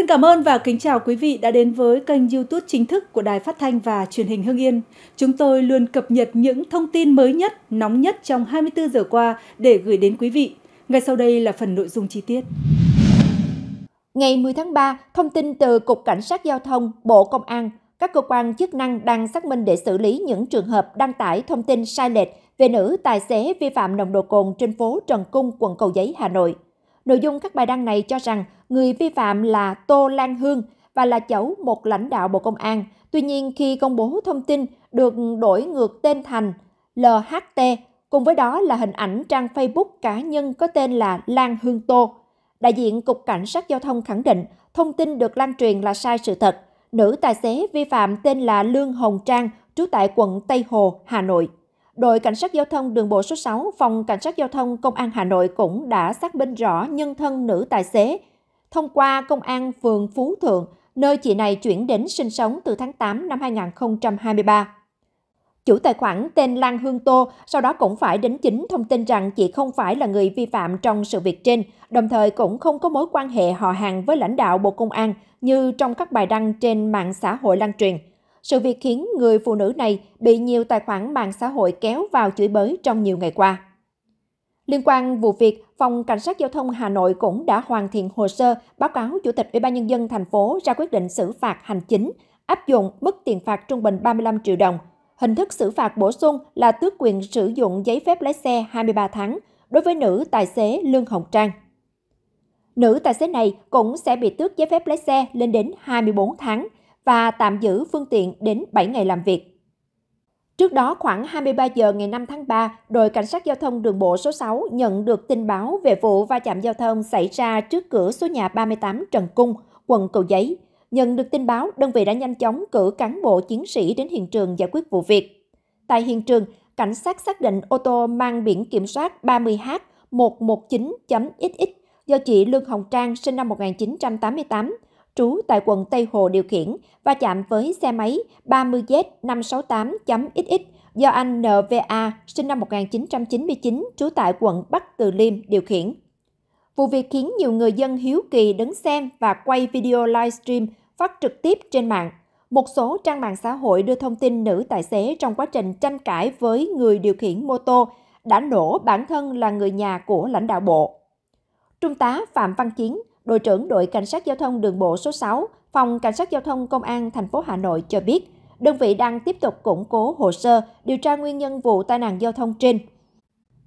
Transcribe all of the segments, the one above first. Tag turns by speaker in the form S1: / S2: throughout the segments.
S1: Xin cảm ơn và kính chào quý vị đã đến với kênh YouTube chính thức của Đài Phát thanh và Truyền hình Hưng Yên. Chúng tôi luôn cập nhật những thông tin mới nhất, nóng nhất trong 24 giờ qua để gửi đến quý vị. Ngay sau đây là phần nội dung chi tiết. Ngày 10 tháng 3, thông tin
S2: từ Cục Cảnh sát Giao thông, Bộ Công an, các cơ quan chức năng đang xác minh để xử lý những trường hợp đăng tải thông tin sai lệch về nữ tài xế vi phạm nồng độ cồn trên phố Trần Cung, quận Cầu Giấy, Hà Nội. Nội dung các bài đăng này cho rằng người vi phạm là Tô Lan Hương và là cháu một lãnh đạo Bộ Công an. Tuy nhiên, khi công bố thông tin được đổi ngược tên thành LHT, cùng với đó là hình ảnh trang Facebook cá nhân có tên là Lan Hương Tô. Đại diện Cục Cảnh sát Giao thông khẳng định thông tin được lan truyền là sai sự thật. Nữ tài xế vi phạm tên là Lương Hồng Trang, trú tại quận Tây Hồ, Hà Nội đội Cảnh sát Giao thông Đường bộ số 6, Phòng Cảnh sát Giao thông Công an Hà Nội cũng đã xác minh rõ nhân thân nữ tài xế. Thông qua Công an phường Phú Thượng, nơi chị này chuyển đến sinh sống từ tháng 8 năm 2023. Chủ tài khoản tên Lan Hương Tô sau đó cũng phải đính chính thông tin rằng chị không phải là người vi phạm trong sự việc trên, đồng thời cũng không có mối quan hệ họ hàng với lãnh đạo Bộ Công an như trong các bài đăng trên mạng xã hội lan truyền. Sự việc khiến người phụ nữ này bị nhiều tài khoản mạng xã hội kéo vào chửi bới trong nhiều ngày qua. Liên quan vụ việc, Phòng Cảnh sát Giao thông Hà Nội cũng đã hoàn thiện hồ sơ báo cáo Chủ tịch Ủy ban Nhân dân thành phố ra quyết định xử phạt hành chính, áp dụng mức tiền phạt trung bình 35 triệu đồng. Hình thức xử phạt bổ sung là tước quyền sử dụng giấy phép lái xe 23 tháng đối với nữ tài xế Lương Hồng Trang. Nữ tài xế này cũng sẽ bị tước giấy phép lái xe lên đến 24 tháng – và tạm giữ phương tiện đến 7 ngày làm việc. Trước đó khoảng 23 giờ ngày 5 tháng 3, đội cảnh sát giao thông đường bộ số 6 nhận được tin báo về vụ va chạm giao thông xảy ra trước cửa số nhà 38 Trần Cung, quận Cầu Giấy. Nhận được tin báo, đơn vị đã nhanh chóng cử cán bộ chiến sĩ đến hiện trường giải quyết vụ việc. Tại hiện trường, cảnh sát xác định ô tô mang biển kiểm soát 30H119.XX do chị Lương Hồng Trang sinh năm 1988 trú tại quận Tây Hồ điều khiển và chạm với xe máy 30Z568.xx do anh NVA sinh năm 1999 trú tại quận Bắc Từ Liêm điều khiển. Vụ việc khiến nhiều người dân hiếu kỳ đứng xem và quay video livestream phát trực tiếp trên mạng. Một số trang mạng xã hội đưa thông tin nữ tài xế trong quá trình tranh cãi với người điều khiển mô tô đã nổ bản thân là người nhà của lãnh đạo bộ. Trung tá Phạm Văn Chiến, đội trưởng đội cảnh sát giao thông đường bộ số 6, phòng cảnh sát giao thông công an thành phố Hà Nội cho biết, đơn vị đang tiếp tục củng cố hồ sơ điều tra nguyên nhân vụ tai nạn giao thông trên.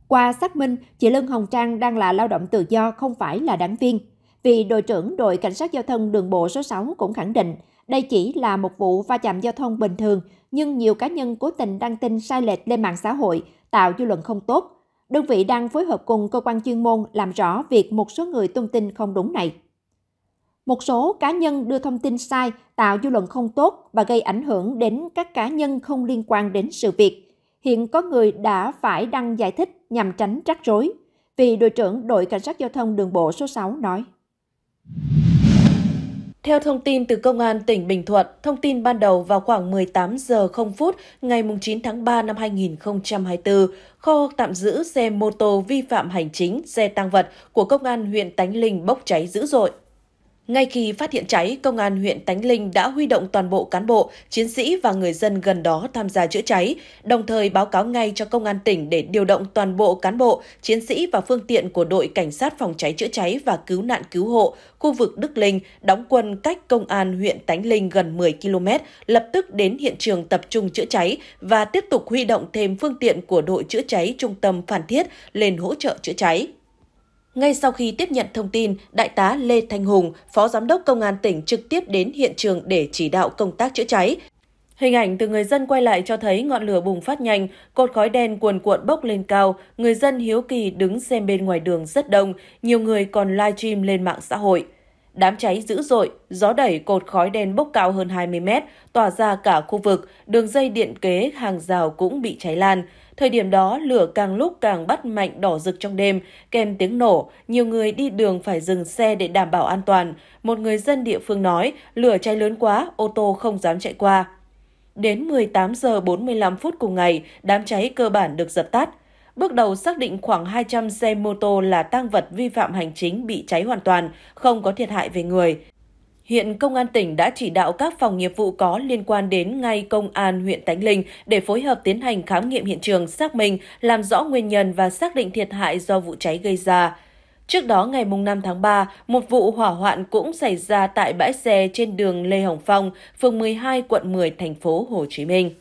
S2: Qua xác minh, chị Lân Hồng Trang đang là lao động tự do, không phải là đảng viên. Vì đội trưởng đội cảnh sát giao thông đường bộ số 6 cũng khẳng định, đây chỉ là một vụ va chạm giao thông bình thường, nhưng nhiều cá nhân cố tình đăng tin sai lệch lên mạng xã hội, tạo dư luận không tốt, đơn vị đang phối hợp cùng cơ quan chuyên môn làm rõ việc một số người tung tin không đúng này. Một số cá nhân đưa thông tin sai, tạo dư luận không tốt và gây ảnh hưởng đến các cá nhân không liên quan đến sự việc. Hiện có người đã phải đăng giải thích nhằm tránh rắc rối, vì đội trưởng đội cảnh sát giao thông đường bộ số 6 nói.
S1: Theo thông tin từ Công an tỉnh Bình Thuận, thông tin ban đầu vào khoảng 18 giờ 0 phút ngày 9 tháng 3 năm 2024, kho tạm giữ xe mô tô vi phạm hành chính, xe tăng vật của Công an huyện Tánh Linh bốc cháy dữ dội. Ngay khi phát hiện cháy, Công an huyện Tánh Linh đã huy động toàn bộ cán bộ, chiến sĩ và người dân gần đó tham gia chữa cháy, đồng thời báo cáo ngay cho Công an tỉnh để điều động toàn bộ cán bộ, chiến sĩ và phương tiện của đội Cảnh sát phòng cháy chữa cháy và cứu nạn cứu hộ khu vực Đức Linh đóng quân cách Công an huyện Tánh Linh gần 10 km, lập tức đến hiện trường tập trung chữa cháy và tiếp tục huy động thêm phương tiện của đội chữa cháy trung tâm Phan Thiết lên hỗ trợ chữa cháy. Ngay sau khi tiếp nhận thông tin, Đại tá Lê Thanh Hùng, Phó Giám đốc Công an tỉnh trực tiếp đến hiện trường để chỉ đạo công tác chữa cháy. Hình ảnh từ người dân quay lại cho thấy ngọn lửa bùng phát nhanh, cột khói đen cuồn cuộn bốc lên cao, người dân hiếu kỳ đứng xem bên ngoài đường rất đông, nhiều người còn live stream lên mạng xã hội. Đám cháy dữ dội, gió đẩy cột khói đen bốc cao hơn 20 mét, tỏa ra cả khu vực, đường dây điện kế hàng rào cũng bị cháy lan. Thời điểm đó, lửa càng lúc càng bắt mạnh đỏ rực trong đêm, kèm tiếng nổ, nhiều người đi đường phải dừng xe để đảm bảo an toàn. Một người dân địa phương nói, lửa cháy lớn quá, ô tô không dám chạy qua. Đến 18 giờ 45 phút cùng ngày, đám cháy cơ bản được dập tắt. Bước đầu xác định khoảng 200 xe mô tô là tang vật vi phạm hành chính bị cháy hoàn toàn, không có thiệt hại về người. Hiện Công an tỉnh đã chỉ đạo các phòng nghiệp vụ có liên quan đến ngay Công an huyện Tánh Linh để phối hợp tiến hành khám nghiệm hiện trường xác minh, làm rõ nguyên nhân và xác định thiệt hại do vụ cháy gây ra. Trước đó ngày 5 tháng 3, một vụ hỏa hoạn cũng xảy ra tại bãi xe trên đường Lê Hồng Phong, phường 12, quận 10, thành phố Hồ Chí Minh.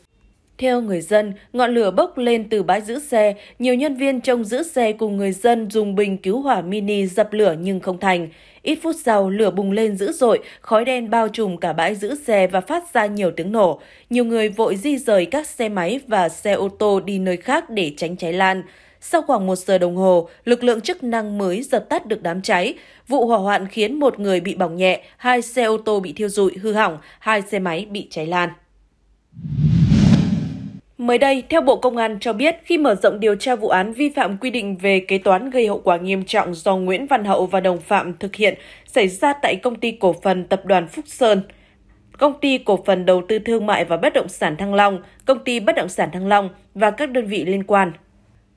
S1: Theo người dân, ngọn lửa bốc lên từ bãi giữ xe, nhiều nhân viên trông giữ xe cùng người dân dùng bình cứu hỏa mini dập lửa nhưng không thành. Ít phút sau, lửa bùng lên dữ dội, khói đen bao trùm cả bãi giữ xe và phát ra nhiều tiếng nổ. Nhiều người vội di rời các xe máy và xe ô tô đi nơi khác để tránh cháy lan. Sau khoảng một giờ đồng hồ, lực lượng chức năng mới dập tắt được đám cháy. Vụ hỏa hoạn khiến một người bị bỏng nhẹ, hai xe ô tô bị thiêu rụi, hư hỏng, hai xe máy bị cháy lan. Mới đây, theo Bộ Công an cho biết, khi mở rộng điều tra vụ án vi phạm quy định về kế toán gây hậu quả nghiêm trọng do Nguyễn Văn Hậu và đồng phạm thực hiện xảy ra tại công ty cổ phần tập đoàn Phúc Sơn, công ty cổ phần đầu tư thương mại và bất động sản Thăng Long, công ty bất động sản Thăng Long và các đơn vị liên quan.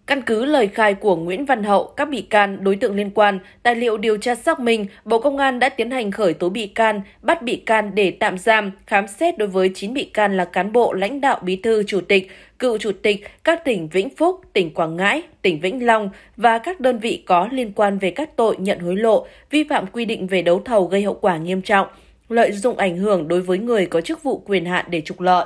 S1: Căn cứ lời khai của Nguyễn Văn Hậu, các bị can, đối tượng liên quan, tài liệu điều tra xác minh, Bộ Công an đã tiến hành khởi tố bị can, bắt bị can để tạm giam, khám xét đối với 9 bị can là cán bộ, lãnh đạo, bí thư, chủ tịch, cựu chủ tịch các tỉnh Vĩnh Phúc, tỉnh Quảng Ngãi, tỉnh Vĩnh Long và các đơn vị có liên quan về các tội nhận hối lộ, vi phạm quy định về đấu thầu gây hậu quả nghiêm trọng, lợi dụng ảnh hưởng đối với người có chức vụ quyền hạn để trục lợi.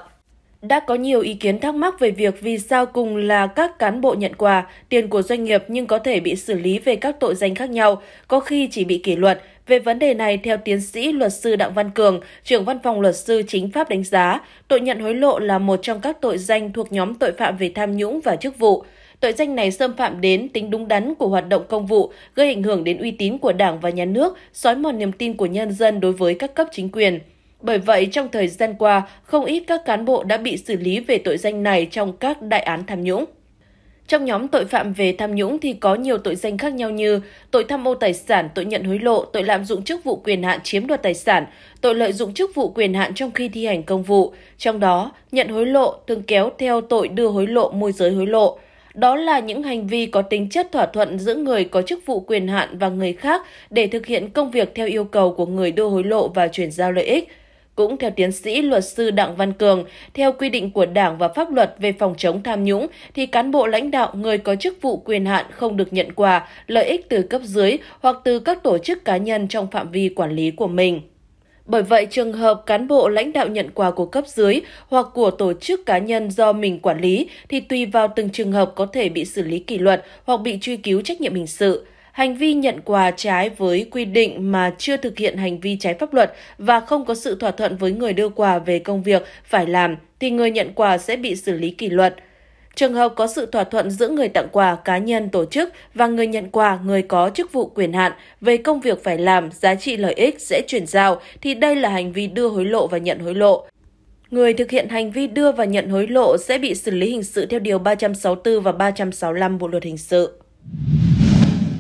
S1: Đã có nhiều ý kiến thắc mắc về việc vì sao cùng là các cán bộ nhận quà, tiền của doanh nghiệp nhưng có thể bị xử lý về các tội danh khác nhau, có khi chỉ bị kỷ luật. Về vấn đề này, theo tiến sĩ luật sư Đặng Văn Cường, trưởng văn phòng luật sư chính pháp đánh giá, tội nhận hối lộ là một trong các tội danh thuộc nhóm tội phạm về tham nhũng và chức vụ. Tội danh này xâm phạm đến tính đúng đắn của hoạt động công vụ, gây ảnh hưởng đến uy tín của Đảng và nhà nước, xói mòn niềm tin của nhân dân đối với các cấp chính quyền. Bởi vậy, trong thời gian qua, không ít các cán bộ đã bị xử lý về tội danh này trong các đại án tham nhũng. Trong nhóm tội phạm về tham nhũng thì có nhiều tội danh khác nhau như tội tham ô tài sản, tội nhận hối lộ, tội lạm dụng chức vụ quyền hạn chiếm đoạt tài sản, tội lợi dụng chức vụ quyền hạn trong khi thi hành công vụ. Trong đó, nhận hối lộ thường kéo theo tội đưa hối lộ, môi giới hối lộ. Đó là những hành vi có tính chất thỏa thuận giữa người có chức vụ quyền hạn và người khác để thực hiện công việc theo yêu cầu của người đưa hối lộ và chuyển giao lợi ích. Cũng theo tiến sĩ luật sư Đặng Văn Cường, theo quy định của Đảng và pháp luật về phòng chống tham nhũng thì cán bộ lãnh đạo người có chức vụ quyền hạn không được nhận quà, lợi ích từ cấp dưới hoặc từ các tổ chức cá nhân trong phạm vi quản lý của mình. Bởi vậy, trường hợp cán bộ lãnh đạo nhận quà của cấp dưới hoặc của tổ chức cá nhân do mình quản lý thì tùy vào từng trường hợp có thể bị xử lý kỷ luật hoặc bị truy cứu trách nhiệm hình sự hành vi nhận quà trái với quy định mà chưa thực hiện hành vi trái pháp luật và không có sự thỏa thuận với người đưa quà về công việc phải làm thì người nhận quà sẽ bị xử lý kỷ luật. Trường hợp có sự thỏa thuận giữa người tặng quà cá nhân tổ chức và người nhận quà người có chức vụ quyền hạn về công việc phải làm, giá trị lợi ích sẽ chuyển giao thì đây là hành vi đưa hối lộ và nhận hối lộ. Người thực hiện hành vi đưa và nhận hối lộ sẽ bị xử lý hình sự theo Điều 364 và 365 Bộ Luật Hình sự.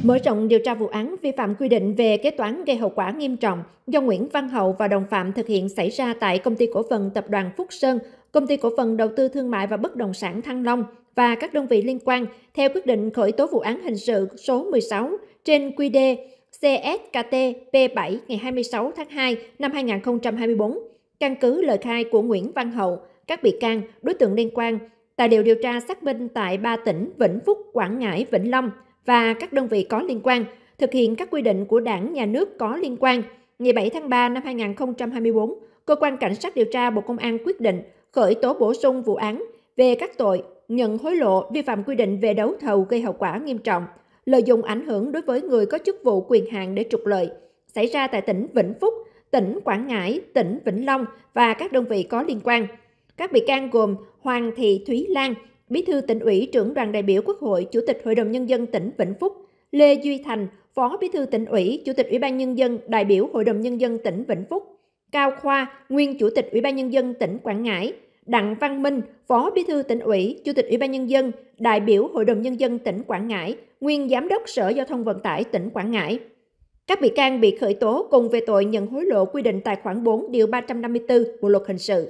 S2: Mở rộng điều tra vụ án vi phạm quy định về kế toán gây hậu quả nghiêm trọng do Nguyễn Văn Hậu và đồng phạm thực hiện xảy ra tại công ty cổ phần tập đoàn Phúc Sơn, công ty cổ phần đầu tư thương mại và bất động sản Thăng Long và các đơn vị liên quan theo quyết định khởi tố vụ án hình sự số 16 trên quy đề CSKT P7 ngày 26 tháng 2 năm 2024, căn cứ lời khai của Nguyễn Văn Hậu, các bị can, đối tượng liên quan, tài liệu điều tra xác minh tại ba tỉnh Vĩnh Phúc, Quảng Ngãi, Vĩnh Long – và các đơn vị có liên quan, thực hiện các quy định của đảng, nhà nước có liên quan. Ngày 7 tháng 3 năm 2024, Cơ quan Cảnh sát điều tra Bộ Công an quyết định khởi tố bổ sung vụ án về các tội nhận hối lộ, vi phạm quy định về đấu thầu gây hậu quả nghiêm trọng, lợi dụng ảnh hưởng đối với người có chức vụ quyền hạn để trục lợi, xảy ra tại tỉnh Vĩnh Phúc, tỉnh Quảng Ngãi, tỉnh Vĩnh Long và các đơn vị có liên quan. Các bị can gồm Hoàng Thị Thúy Lan, Bí thư tỉnh ủy, trưởng đoàn đại biểu Quốc hội, Chủ tịch Hội đồng Nhân dân tỉnh Vĩnh Phúc, Lê Duy Thành, Phó Bí thư tỉnh ủy, Chủ tịch Ủy ban Nhân dân, đại biểu Hội đồng Nhân dân tỉnh Vĩnh Phúc, Cao Khoa, nguyên Chủ tịch Ủy ban Nhân dân tỉnh Quảng Ngãi, Đặng Văn Minh, Phó Bí thư tỉnh ủy, Chủ tịch Ủy ban Nhân dân, đại biểu Hội đồng Nhân dân tỉnh Quảng Ngãi, nguyên Giám đốc Sở Giao thông Vận tải tỉnh Quảng Ngãi. Các bị can bị khởi tố cùng về tội nhận hối lộ quy định tại khoản 4 điều 354 Bộ luật hình sự.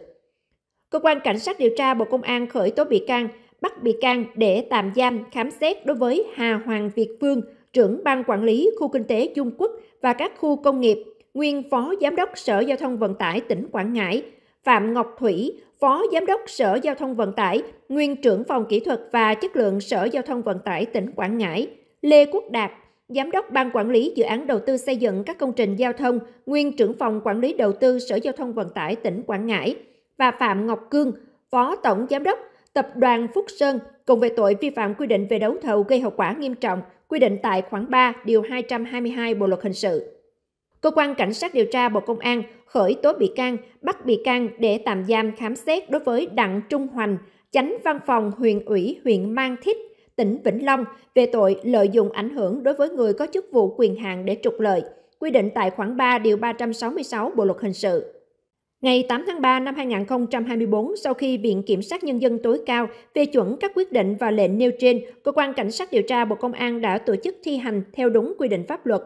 S2: Cơ quan cảnh sát điều tra Bộ Công an khởi tố bị can bắt bị can để tạm giam khám xét đối với Hà Hoàng Việt Phương, trưởng ban quản lý khu kinh tế Dung Quốc và các khu công nghiệp, nguyên phó giám đốc Sở Giao thông Vận tải tỉnh Quảng Ngãi, Phạm Ngọc Thủy, phó giám đốc Sở Giao thông Vận tải, nguyên trưởng phòng kỹ thuật và chất lượng Sở Giao thông Vận tải tỉnh Quảng Ngãi, Lê Quốc Đạt, Giám đốc Ban Quản lý Dự án Đầu tư xây dựng các công trình giao thông, nguyên trưởng phòng Quản lý Đầu tư Sở Giao thông Vận tải tỉnh Quảng Ngãi và Phạm Ngọc Cương, Phó Tổng Giám đốc Tập đoàn Phúc Sơn cùng về tội vi phạm quy định về đấu thầu gây hậu quả nghiêm trọng, quy định tại khoản 3, điều 222 Bộ luật hình sự. Cơ quan Cảnh sát điều tra Bộ Công an khởi tố bị can, bắt bị can để tạm giam khám xét đối với Đặng Trung Hoành, chánh văn phòng huyện ủy huyện Mang Thít, tỉnh Vĩnh Long về tội lợi dụng ảnh hưởng đối với người có chức vụ quyền hạn để trục lợi, quy định tại khoản 3 điều 366 Bộ luật hình sự. Ngày 8 tháng 3 năm 2024, sau khi Viện Kiểm sát Nhân dân tối cao phê chuẩn các quyết định và lệnh nêu trên, Cơ quan Cảnh sát điều tra Bộ Công an đã tổ chức thi hành theo đúng quy định pháp luật.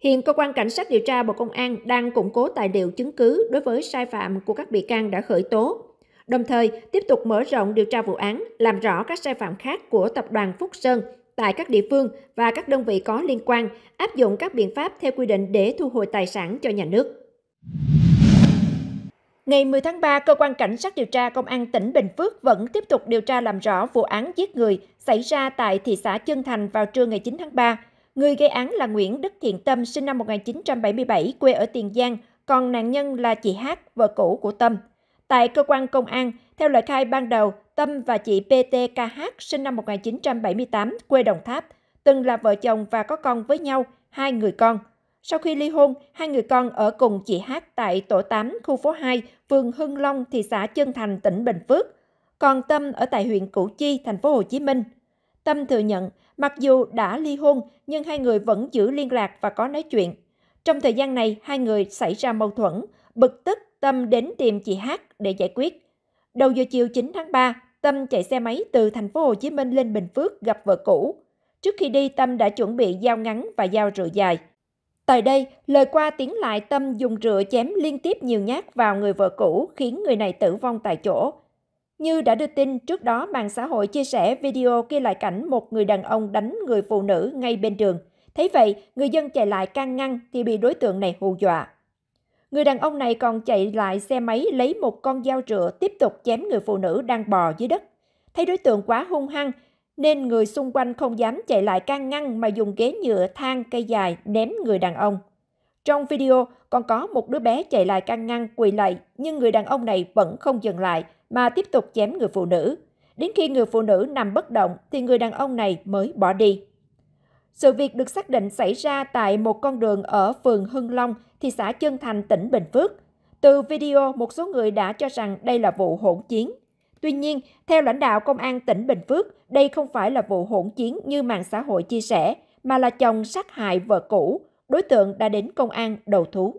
S2: Hiện Cơ quan Cảnh sát điều tra Bộ Công an đang củng cố tài liệu chứng cứ đối với sai phạm của các bị can đã khởi tố, đồng thời tiếp tục mở rộng điều tra vụ án, làm rõ các sai phạm khác của Tập đoàn Phúc Sơn tại các địa phương và các đơn vị có liên quan, áp dụng các biện pháp theo quy định để thu hồi tài sản cho nhà nước. Ngày 10 tháng 3, Cơ quan Cảnh sát điều tra Công an tỉnh Bình Phước vẫn tiếp tục điều tra làm rõ vụ án giết người xảy ra tại thị xã Chân Thành vào trưa ngày 9 tháng 3. Người gây án là Nguyễn Đức Thiện Tâm, sinh năm 1977, quê ở Tiền Giang, còn nạn nhân là chị Hát, vợ cũ của Tâm. Tại cơ quan công an, theo lời khai ban đầu, Tâm và chị PTKH sinh năm 1978, quê Đồng Tháp, từng là vợ chồng và có con với nhau, hai người con – sau khi ly hôn, hai người con ở cùng chị Hát tại tổ 8, khu phố 2, phường Hưng Long, thị xã Chân Thành, tỉnh Bình Phước. Còn Tâm ở tại huyện Củ Chi, thành phố Hồ Chí Minh. Tâm thừa nhận, mặc dù đã ly hôn nhưng hai người vẫn giữ liên lạc và có nói chuyện. Trong thời gian này, hai người xảy ra mâu thuẫn, bực tức Tâm đến tìm chị Hát để giải quyết. Đầu giờ chiều 9 tháng 3, Tâm chạy xe máy từ thành phố Hồ Chí Minh lên Bình Phước gặp vợ cũ. Trước khi đi, Tâm đã chuẩn bị dao ngắn và dao rựa dài. Tại đây, lời qua tiếng lại Tâm dùng rựa chém liên tiếp nhiều nhát vào người vợ cũ khiến người này tử vong tại chỗ. Như đã đưa tin, trước đó mạng xã hội chia sẻ video ghi lại cảnh một người đàn ông đánh người phụ nữ ngay bên đường. Thấy vậy, người dân chạy lại can ngăn thì bị đối tượng này hù dọa. Người đàn ông này còn chạy lại xe máy lấy một con dao rựa tiếp tục chém người phụ nữ đang bò dưới đất. Thấy đối tượng quá hung hăng nên người xung quanh không dám chạy lại can ngăn mà dùng ghế nhựa thang cây dài ném người đàn ông. Trong video còn có một đứa bé chạy lại can ngăn quỳ lạy nhưng người đàn ông này vẫn không dừng lại mà tiếp tục chém người phụ nữ. Đến khi người phụ nữ nằm bất động thì người đàn ông này mới bỏ đi. Sự việc được xác định xảy ra tại một con đường ở phường Hưng Long, thị xã Chân Thành, tỉnh Bình Phước. Từ video, một số người đã cho rằng đây là vụ hỗn chiến. Tuy nhiên, theo lãnh đạo Công an tỉnh Bình Phước, đây không phải là vụ hỗn chiến như mạng xã hội chia sẻ, mà là chồng sát hại vợ cũ. Đối tượng đã đến công an đầu thú.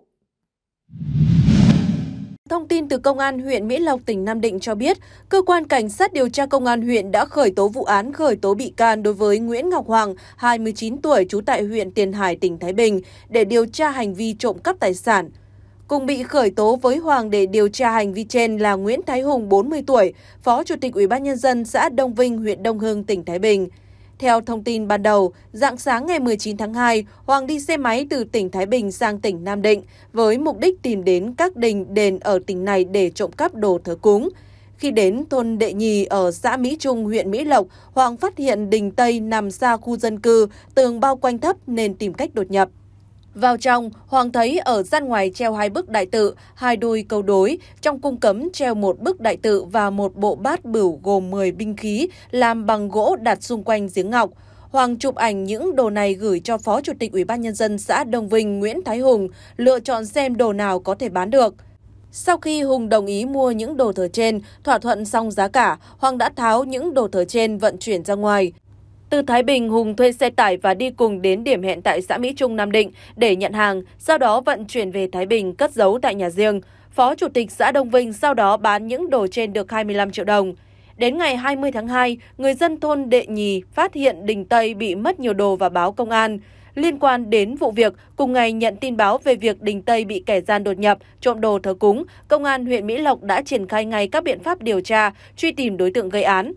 S1: Thông tin từ Công an huyện Mỹ Lộc, tỉnh Nam Định cho biết, Cơ quan Cảnh sát điều tra Công an huyện đã khởi tố vụ án khởi tố bị can đối với Nguyễn Ngọc Hoàng, 29 tuổi, trú tại huyện Tiền Hải, tỉnh Thái Bình, để điều tra hành vi trộm cắp tài sản. Cùng bị khởi tố với Hoàng để điều tra hành vi trên là Nguyễn Thái Hùng 40 tuổi, Phó Chủ tịch Ủy ban nhân dân xã Đông Vinh, huyện Đông Hưng, tỉnh Thái Bình. Theo thông tin ban đầu, dạng sáng ngày 19 tháng 2, Hoàng đi xe máy từ tỉnh Thái Bình sang tỉnh Nam Định với mục đích tìm đến các đình đền ở tỉnh này để trộm cắp đồ thờ cúng. Khi đến thôn Đệ Nhì ở xã Mỹ Trung, huyện Mỹ Lộc, Hoàng phát hiện đình Tây nằm xa khu dân cư, tường bao quanh thấp nên tìm cách đột nhập. Vào trong, Hoàng thấy ở gian ngoài treo hai bức đại tự, hai đôi câu đối, trong cung cấm treo một bức đại tự và một bộ bát bửu gồm 10 binh khí làm bằng gỗ đặt xung quanh giếng ngọc. Hoàng chụp ảnh những đồ này gửi cho Phó Chủ tịch Ủy ban Nhân dân xã Đồng Vinh Nguyễn Thái Hùng lựa chọn xem đồ nào có thể bán được. Sau khi Hùng đồng ý mua những đồ thờ trên, thỏa thuận xong giá cả, Hoàng đã tháo những đồ thờ trên vận chuyển ra ngoài. Từ Thái Bình, Hùng thuê xe tải và đi cùng đến điểm hẹn tại xã Mỹ Trung, Nam Định để nhận hàng, sau đó vận chuyển về Thái Bình cất giấu tại nhà riêng. Phó Chủ tịch xã Đông Vinh sau đó bán những đồ trên được 25 triệu đồng. Đến ngày 20 tháng 2, người dân thôn Đệ Nhì phát hiện Đình Tây bị mất nhiều đồ và báo công an. Liên quan đến vụ việc, cùng ngày nhận tin báo về việc Đình Tây bị kẻ gian đột nhập, trộm đồ thờ cúng, Công an huyện Mỹ Lộc đã triển khai ngay các biện pháp điều tra, truy tìm đối tượng gây án.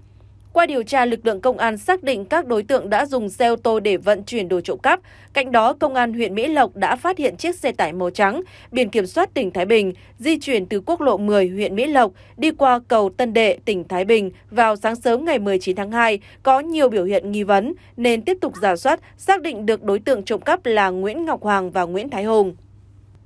S1: Qua điều tra, lực lượng công an xác định các đối tượng đã dùng xe ô tô để vận chuyển đồ trộm cắp. Cạnh đó, công an huyện Mỹ Lộc đã phát hiện chiếc xe tải màu trắng, biển kiểm soát tỉnh Thái Bình, di chuyển từ quốc lộ 10 huyện Mỹ Lộc đi qua cầu Tân Đệ, tỉnh Thái Bình vào sáng sớm ngày 19 tháng 2, có nhiều biểu hiện nghi vấn nên tiếp tục giả soát, xác định được đối tượng trộm cắp là Nguyễn Ngọc Hoàng và Nguyễn Thái Hùng.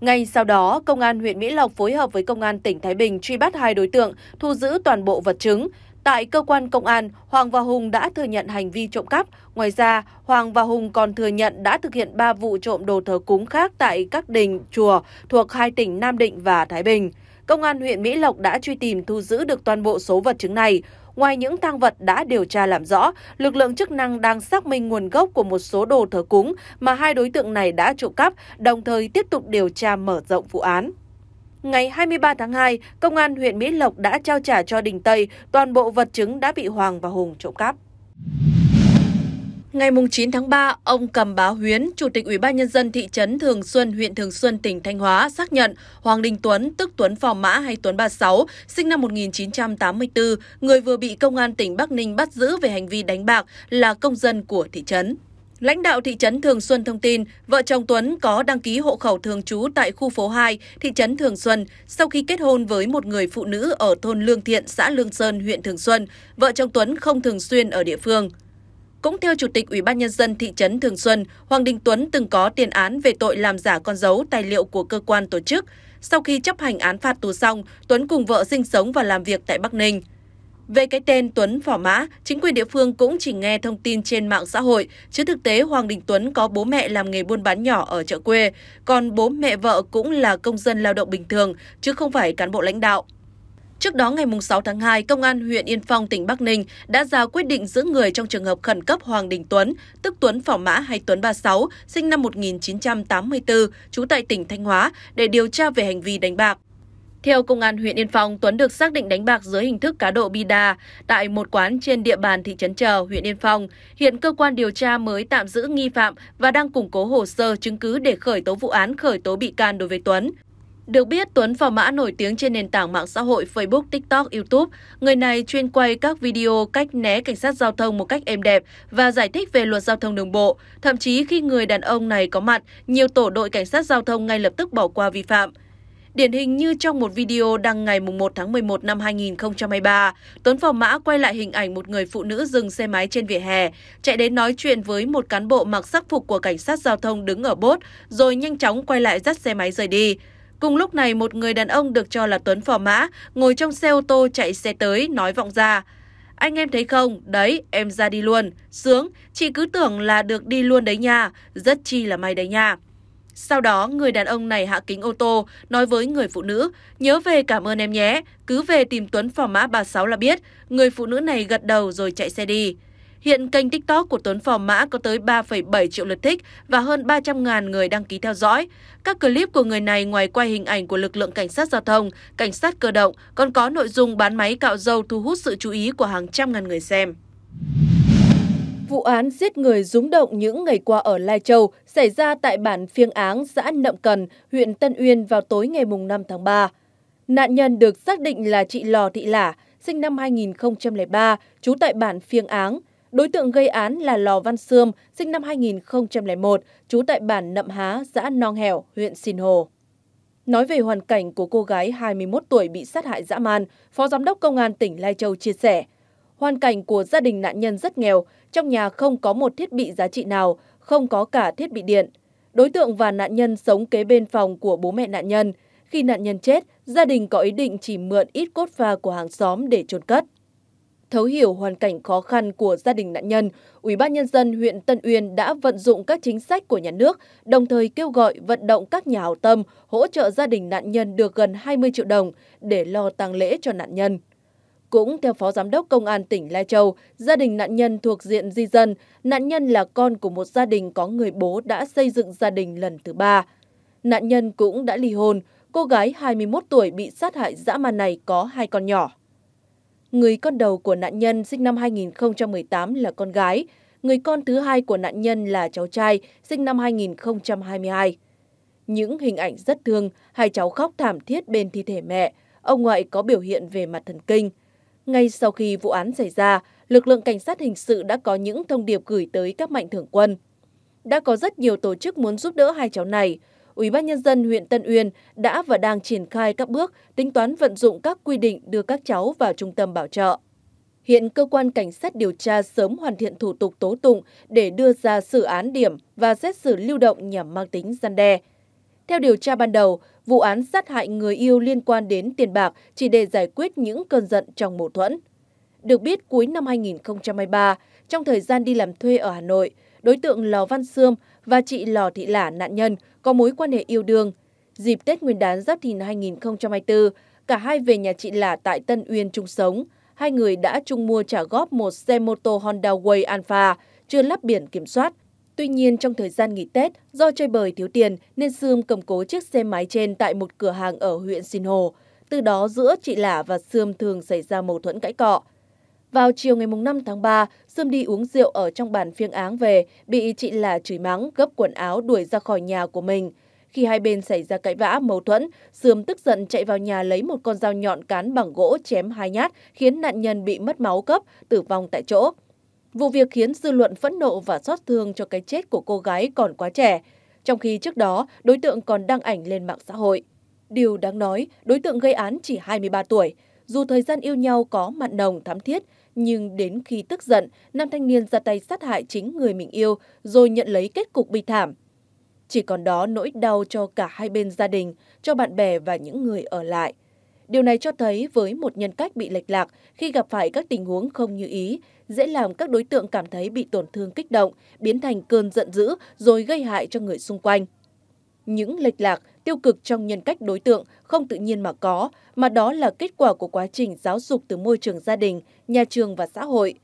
S1: Ngay sau đó, Công an huyện Mỹ Lộc phối hợp với Công an tỉnh Thái Bình truy bắt hai đối tượng, thu giữ toàn bộ vật chứng. Tại cơ quan công an, Hoàng và Hùng đã thừa nhận hành vi trộm cắp. Ngoài ra, Hoàng và Hùng còn thừa nhận đã thực hiện 3 vụ trộm đồ thờ cúng khác tại các đình, chùa thuộc hai tỉnh Nam Định và Thái Bình. Công an huyện Mỹ Lộc đã truy tìm thu giữ được toàn bộ số vật chứng này. Ngoài những tang vật đã điều tra làm rõ, lực lượng chức năng đang xác minh nguồn gốc của một số đồ thờ cúng mà hai đối tượng này đã trộm cắp, đồng thời tiếp tục điều tra mở rộng vụ án ngày 23 tháng 2, Công an huyện Mỹ Lộc đã trao trả cho Đình Tây toàn bộ vật chứng đã bị Hoàng và Hùng trộm cắp. Ngày 9 tháng 3, ông Cầm Bá Huyến, Chủ tịch Ủy ban Nhân dân thị trấn Thường Xuân, huyện Thường Xuân, tỉnh Thanh Hóa xác nhận Hoàng Đình Tuấn, tức Tuấn Phò Mã hay Tuấn 36, sinh năm 1984, người vừa bị Công an tỉnh Bắc Ninh bắt giữ về hành vi đánh bạc là công dân của thị trấn. Lãnh đạo thị trấn Thường Xuân thông tin, vợ chồng Tuấn có đăng ký hộ khẩu thường trú tại khu phố 2, thị trấn Thường Xuân. Sau khi kết hôn với một người phụ nữ ở thôn Lương Thiện, xã Lương Sơn, huyện Thường Xuân, vợ chồng Tuấn không thường xuyên ở địa phương. Cũng theo Chủ tịch Ủy ban Nhân dân thị trấn Thường Xuân, Hoàng Đình Tuấn từng có tiền án về tội làm giả con dấu tài liệu của cơ quan tổ chức. Sau khi chấp hành án phạt tù xong, Tuấn cùng vợ sinh sống và làm việc tại Bắc Ninh. Về cái tên Tuấn Phỏ Mã, chính quyền địa phương cũng chỉ nghe thông tin trên mạng xã hội, chứ thực tế Hoàng Đình Tuấn có bố mẹ làm nghề buôn bán nhỏ ở chợ quê, còn bố mẹ vợ cũng là công dân lao động bình thường, chứ không phải cán bộ lãnh đạo. Trước đó ngày 6 tháng 2, Công an huyện Yên Phong, tỉnh Bắc Ninh đã ra quyết định giữ người trong trường hợp khẩn cấp Hoàng Đình Tuấn, tức Tuấn Phỏ Mã hay Tuấn 36, sinh năm 1984, trú tại tỉnh Thanh Hóa, để điều tra về hành vi đánh bạc. Theo Công an huyện Yên Phong, Tuấn được xác định đánh bạc dưới hình thức cá độ bida tại một quán trên địa bàn thị trấn Trờ, huyện Yên Phong. Hiện cơ quan điều tra mới tạm giữ nghi phạm và đang củng cố hồ sơ chứng cứ để khởi tố vụ án khởi tố bị can đối với Tuấn. Được biết, Tuấn phò mã nổi tiếng trên nền tảng mạng xã hội Facebook, TikTok, YouTube. Người này chuyên quay các video cách né cảnh sát giao thông một cách êm đẹp và giải thích về luật giao thông đường bộ. Thậm chí khi người đàn ông này có mặt, nhiều tổ đội cảnh sát giao thông ngay lập tức bỏ qua vi phạm. Điển hình như trong một video đăng ngày 1 tháng 11 năm 2023, Tuấn Phò Mã quay lại hình ảnh một người phụ nữ dừng xe máy trên vỉa hè, chạy đến nói chuyện với một cán bộ mặc sắc phục của cảnh sát giao thông đứng ở bốt, rồi nhanh chóng quay lại dắt xe máy rời đi. Cùng lúc này, một người đàn ông được cho là Tuấn Phò Mã ngồi trong xe ô tô chạy xe tới, nói vọng ra. Anh em thấy không? Đấy, em ra đi luôn. Sướng, chị cứ tưởng là được đi luôn đấy nha. Rất chi là may đấy nha. Sau đó, người đàn ông này hạ kính ô tô, nói với người phụ nữ, nhớ về cảm ơn em nhé, cứ về tìm Tuấn phò mã 36 là biết. Người phụ nữ này gật đầu rồi chạy xe đi. Hiện kênh TikTok của Tuấn Phò Mã có tới 3,7 triệu lượt thích và hơn 300.000 người đăng ký theo dõi. Các clip của người này ngoài quay hình ảnh của lực lượng cảnh sát giao thông, cảnh sát cơ động, còn có nội dung bán máy cạo râu thu hút sự chú ý của hàng trăm ngàn người xem. Vụ án giết người rúng động những ngày qua ở Lai Châu xảy ra tại bản Phiêng Áng, xã Nậm Cần, huyện Tân Uyên vào tối ngày 5 tháng 3. Nạn nhân được xác định là chị Lò Thị Lả, sinh năm 2003, trú tại bản Phiêng Áng. Đối tượng gây án là Lò Văn Sươm, sinh năm 2001, trú tại bản Nậm Há, xã Nong Hẻo, huyện Sìn Hồ. Nói về hoàn cảnh của cô gái 21 tuổi bị sát hại dã man, Phó Giám đốc Công an tỉnh Lai Châu chia sẻ, hoàn cảnh của gia đình nạn nhân rất nghèo, trong nhà không có một thiết bị giá trị nào, không có cả thiết bị điện. Đối tượng và nạn nhân sống kế bên phòng của bố mẹ nạn nhân. Khi nạn nhân chết, gia đình có ý định chỉ mượn ít cốt pha của hàng xóm để chôn cất. Thấu hiểu hoàn cảnh khó khăn của gia đình nạn nhân, Ủy ban nhân dân huyện Tân Uyên đã vận dụng các chính sách của nhà nước, đồng thời kêu gọi vận động các nhà hảo tâm hỗ trợ gia đình nạn nhân được gần 20 triệu đồng để lo tang lễ cho nạn nhân. Cũng theo Phó Giám đốc Công an tỉnh Lai Châu, gia đình nạn nhân thuộc diện di dân, nạn nhân là con của một gia đình có người bố đã xây dựng gia đình lần thứ ba. Nạn nhân cũng đã ly hôn, cô gái 21 tuổi bị sát hại dã man này có hai con nhỏ. Người con đầu của nạn nhân sinh năm 2018 là con gái, người con thứ hai của nạn nhân là cháu trai sinh năm 2022. Những hình ảnh rất thương, hai cháu khóc thảm thiết bên thi thể mẹ, ông ngoại có biểu hiện về mặt thần kinh – ngay sau khi vụ án xảy ra, lực lượng cảnh sát hình sự đã có những thông điệp gửi tới các mạnh thường quân. Đã có rất nhiều tổ chức muốn giúp đỡ hai cháu này. Ủy ban nhân dân huyện Tân Uyên đã và đang triển khai các bước tính toán vận dụng các quy định đưa các cháu vào trung tâm bảo trợ. Hiện cơ quan cảnh sát điều tra sớm hoàn thiện thủ tục tố tụng để đưa ra xử án điểm và xét xử lưu động nhằm mang tính gian đe. Theo điều tra ban đầu, vụ án sát hại người yêu liên quan đến tiền bạc chỉ để giải quyết những cơn giận trong mâu thuẫn. Được biết cuối năm 2023, trong thời gian đi làm thuê ở Hà Nội, đối tượng Lò Văn Sươm và chị Lò Thị Lả nạn nhân có mối quan hệ yêu đương. Dịp Tết Nguyên đán Giáp Thìn 2024, cả hai về nhà chị Lả tại Tân Uyên chung sống. Hai người đã chung mua trả góp một xe mô tô Honda Way Alpha chưa lắp biển kiểm soát Tuy nhiên trong thời gian nghỉ Tết, do chơi bời thiếu tiền nên Sươm cầm cố chiếc xe máy trên tại một cửa hàng ở huyện Sinh Hồ. Từ đó giữa chị Lả và Sươm thường xảy ra mâu thuẫn cãi cọ. Vào chiều ngày 5 tháng 3, Sươm đi uống rượu ở trong bàn phiêng áng về, bị chị Lả chửi mắng, gấp quần áo đuổi ra khỏi nhà của mình. Khi hai bên xảy ra cãi vã, mâu thuẫn, Sươm tức giận chạy vào nhà lấy một con dao nhọn cán bằng gỗ chém hai nhát, khiến nạn nhân bị mất máu cấp, tử vong tại chỗ. Vụ việc khiến dư luận phẫn nộ và xót thương cho cái chết của cô gái còn quá trẻ, trong khi trước đó đối tượng còn đăng ảnh lên mạng xã hội. Điều đáng nói, đối tượng gây án chỉ 23 tuổi. Dù thời gian yêu nhau có mặn nồng thắm thiết, nhưng đến khi tức giận, nam thanh niên ra tay sát hại chính người mình yêu rồi nhận lấy kết cục bi thảm. Chỉ còn đó nỗi đau cho cả hai bên gia đình, cho bạn bè và những người ở lại. Điều này cho thấy với một nhân cách bị lệch lạc khi gặp phải các tình huống không như ý, dễ làm các đối tượng cảm thấy bị tổn thương kích động, biến thành cơn giận dữ rồi gây hại cho người xung quanh. Những lệch lạc, tiêu cực trong nhân cách đối tượng không tự nhiên mà có, mà đó là kết quả của quá trình giáo dục từ môi trường gia đình, nhà trường và xã hội.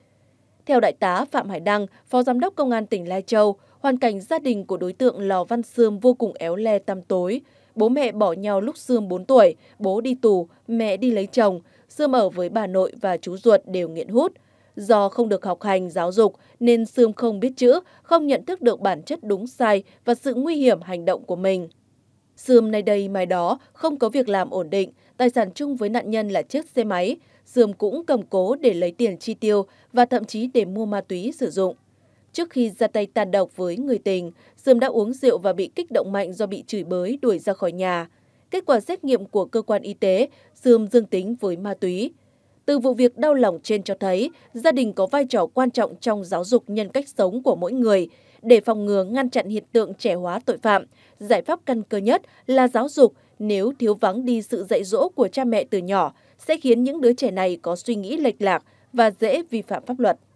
S1: Theo Đại tá Phạm Hải Đăng, Phó Giám đốc Công an tỉnh Lai Châu, hoàn cảnh gia đình của đối tượng Lò Văn Sươm vô cùng éo le tăm tối, Bố mẹ bỏ nhau lúc sương 4 tuổi, bố đi tù, mẹ đi lấy chồng. Sương ở với bà nội và chú ruột đều nghiện hút. Do không được học hành, giáo dục nên Sương không biết chữ, không nhận thức được bản chất đúng sai và sự nguy hiểm hành động của mình. Sương nay đây mai đó không có việc làm ổn định, tài sản chung với nạn nhân là chiếc xe máy. Sương cũng cầm cố để lấy tiền chi tiêu và thậm chí để mua ma túy sử dụng. Trước khi ra tay tàn độc với người tình, Sươm đã uống rượu và bị kích động mạnh do bị chửi bới đuổi ra khỏi nhà. Kết quả xét nghiệm của cơ quan y tế, Sươm dương tính với ma túy. Từ vụ việc đau lòng trên cho thấy, gia đình có vai trò quan trọng trong giáo dục nhân cách sống của mỗi người. Để phòng ngừa ngăn chặn hiện tượng trẻ hóa tội phạm, giải pháp căn cơ nhất là giáo dục nếu thiếu vắng đi sự dạy dỗ của cha mẹ từ nhỏ sẽ khiến những đứa trẻ này có suy nghĩ lệch lạc và dễ vi phạm pháp luật.